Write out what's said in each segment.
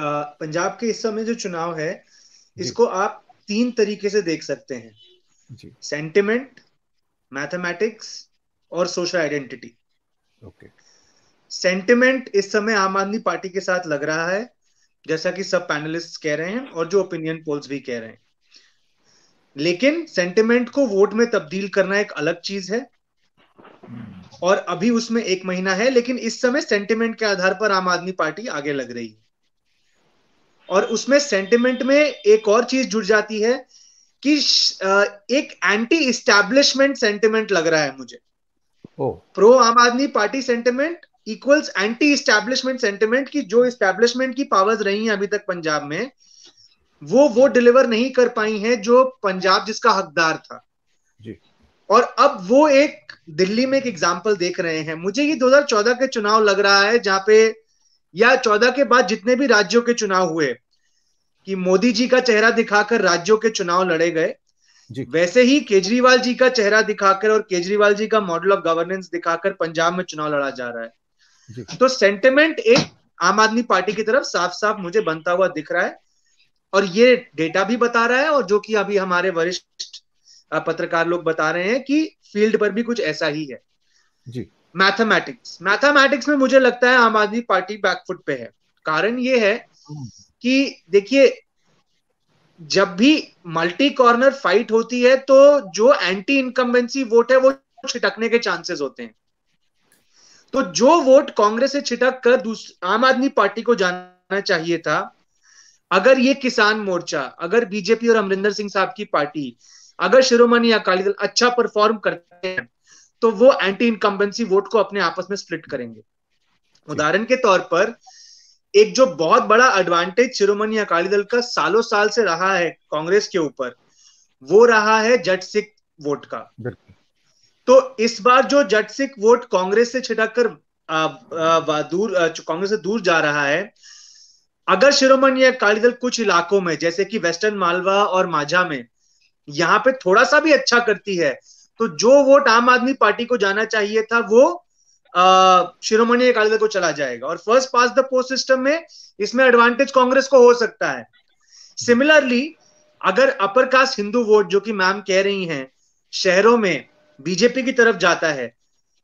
पंजाब के इस समय जो चुनाव है इसको आप तीन तरीके से देख सकते हैं सेंटिमेंट मैथमेटिक्स और सोशल आइडेंटिटी ओके सेंटिमेंट इस समय आम आदमी पार्टी के साथ लग रहा है जैसा कि सब पैनलिस्ट कह रहे हैं और जो ओपिनियन पोल्स भी कह रहे हैं लेकिन सेंटिमेंट को वोट में तब्दील करना एक अलग चीज है हम्म। और अभी उसमें एक महीना है लेकिन इस समय सेंटिमेंट के आधार पर आम आदमी पार्टी आगे लग रही है और उसमें सेंटिमेंट में एक और चीज जुड़ जाती है कि एक एंटी स्टैब्लिशमेंट सेंटिमेंट लग रहा है मुझे pro Aam Aadmi Party sentiment equals anti establishment sentiment की जो स्टैब्लिशमेंट की पावर्स रही हैं अभी तक पंजाब में वो वो डिलीवर नहीं कर पाई हैं जो पंजाब जिसका हकदार था जी और अब वो एक दिल्ली में एक एग्जाम्पल देख रहे हैं मुझे ये 2014 के चुनाव लग रहा है जहां पे या 14 के बाद जितने भी राज्यों के चुनाव हुए कि मोदी जी का चेहरा दिखाकर राज्यों के चुनाव लड़े गए वैसे ही केजरीवाल जी का चेहरा दिखाकर और केजरीवाल जी का मॉडल ऑफ गवर्नेंस दिखाकर पंजाब में चुनाव लड़ा जा रहा है तो सेंटिमेंट एक आम आदमी पार्टी की तरफ साफ साफ मुझे बनता हुआ दिख रहा है और ये डेटा भी बता रहा है और जो कि अभी हमारे वरिष्ठ पत्रकार लोग बता रहे हैं कि फील्ड पर भी कुछ ऐसा ही है जी मैथमेटिक्स मैथमेटिक्स में मुझे लगता है आम आदमी पार्टी बैकफुट पे है कारण ये है हम्म। कि देखिए जब भी मल्टी कॉर्नर फाइट होती है तो जो एंटी इनकम्बेंसी वोट है वो छिटकने के चांसेस होते हैं तो जो वोट कांग्रेस से छिटक कर आम आदमी पार्टी को जाना चाहिए था अगर ये किसान मोर्चा अगर बीजेपी और अमरिंदर सिंह साहब की पार्टी अगर शिरोमणि अकाली दल अच्छा परफॉर्म करते हैं तो वो एंटी इनकम्बेंसी वोट को अपने आपस में स्प्लिट करेंगे उदाहरण के तौर पर एक जो बहुत बड़ा एडवांटेज शिरोमणि अकाली दल का सालों साल से रहा है कांग्रेस के ऊपर वो रहा है जट सिख वोट का तो इस बार जो जट सिख वोट कांग्रेस से छिटक कर दूर कांग्रेस से दूर जा रहा है अगर शिरोमणि अकाली दल कुछ इलाकों में जैसे कि वेस्टर्न मालवा और माझा में यहाँ पे थोड़ा सा भी अच्छा करती है तो जो वोट आम आदमी पार्टी को जाना चाहिए था वो शिरोमणि अकाली दल को चला जाएगा और first past the post system में इसमें एडवांटेज कांग्रेस को हो सकता है सिमिलरली अगर अपर कास्ट हिंदू वोट जो कि मैम कह रही हैं शहरों में बीजेपी की तरफ जाता है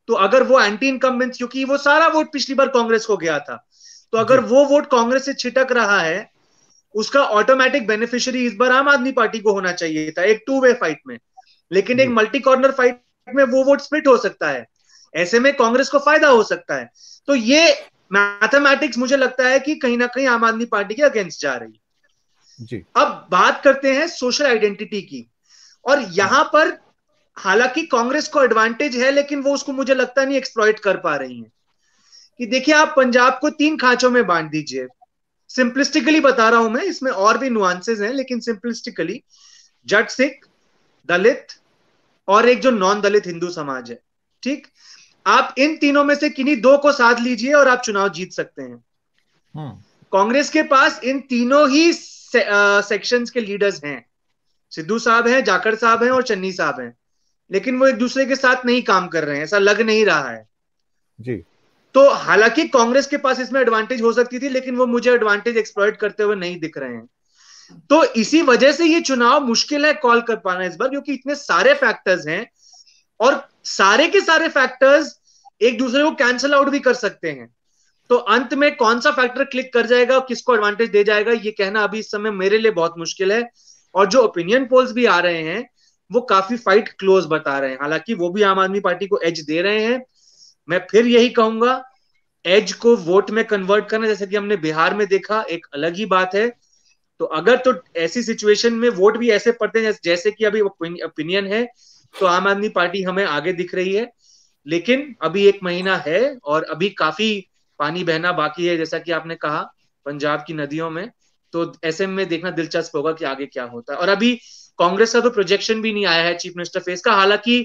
तो अगर वो एंटी इनकम्बेंस क्योंकि वो सारा वोट पिछली बार कांग्रेस को गया था तो अगर वो वोट कांग्रेस से छिटक रहा है उसका ऑटोमेटिक बेनिफिशियरी इस बार आम आदमी पार्टी को होना चाहिए था एक टू वे फाइट में लेकिन एक मल्टी कॉर्नर फाइट में वो वोट स्प्लिट हो सकता है ऐसे में कांग्रेस को फायदा हो सकता है तो ये मैथमेटिक्स मुझे लगता है कि कहीं ना कहीं आम आदमी पार्टी के अगेंस्ट जा रही है जी अब बात करते हैं सोशल आइडेंटिटी की और यहां पर हालांकि कांग्रेस को एडवांटेज है लेकिन वो उसको मुझे लगता नहीं एक्सप्लॉइट कर पा रही है कि देखिए आप पंजाब को तीन खांचों में बांट दीजिए सिंपलिस्टिकली बता रहा हूं मैं इसमें और भी नुआंसेस हैं लेकिन सिंपलिस्टिकली जट सिख दलित और एक जो नॉन दलित हिंदू समाज है ठीक आप इन तीनों में से किन्हीं दो को साथ लीजिए और आप चुनाव जीत सकते हैं हम्म। कांग्रेस के पास इन तीनों ही से, सेक्शंस के लीडर्स हैं सिद्धू साहब हैं जाकर साहब हैं और चन्नी साहब हैं लेकिन वो एक दूसरे के साथ नहीं काम कर रहे हैं ऐसा लग नहीं रहा है जी तो हालांकि कांग्रेस के पास इसमें एडवांटेज हो सकती थी लेकिन वो मुझे एडवांटेज एक्सप्लॉयट करते हुए नहीं दिख रहे हैं तो इसी वजह से ये चुनाव मुश्किल है कॉल कर पाना इस बार क्योंकि इतने सारे फैक्टर्स हैं और सारे के सारे फैक्टर्स एक दूसरे को कैंसिल आउट भी कर सकते हैं तो अंत में कौन सा फैक्टर क्लिक कर जाएगा किसको एडवांटेज दे जाएगा ये कहना अभी इस समय मेरे लिए बहुत मुश्किल है और जो ओपिनियन पोल्स भी आ रहे हैं वो काफी फाइट क्लोज बता रहे हैं हालांकि वो भी आम आदमी पार्टी को एज दे रहे हैं मैं फिर यही कहूंगा एज को वोट में कन्वर्ट करना जैसे कि हमने बिहार में देखा एक अलग ही बात है तो अगर तो ऐसी सिचुएशन में वोट भी ऐसे पड़ते हैं जैसे कि अभी ओपिनियन है तो आम आदमी पार्टी हमें आगे दिख रही है लेकिन अभी एक महीना है और अभी काफी पानी बहना बाकी है जैसा कि आपने कहा पंजाब की नदियों में तो ऐसे में देखना दिलचस्प होगा कि आगे क्या होता है और अभी कांग्रेस का तो प्रोजेक्शन भी नहीं आया है चीफ मिनिस्टर फेस का हालांकि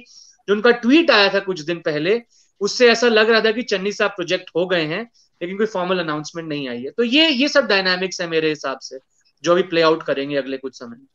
जो उनका ट्वीट आया था कुछ दिन पहले उससे ऐसा लग रहा था कि चन्नी साहब प्रोजेक्ट हो गए हैं लेकिन कोई फॉर्मल अनाउंसमेंट नहीं आई है तो ये ये सब डायनामिक्स है मेरे हिसाब से जो अभी प्ले आउट करेंगे अगले कुछ समय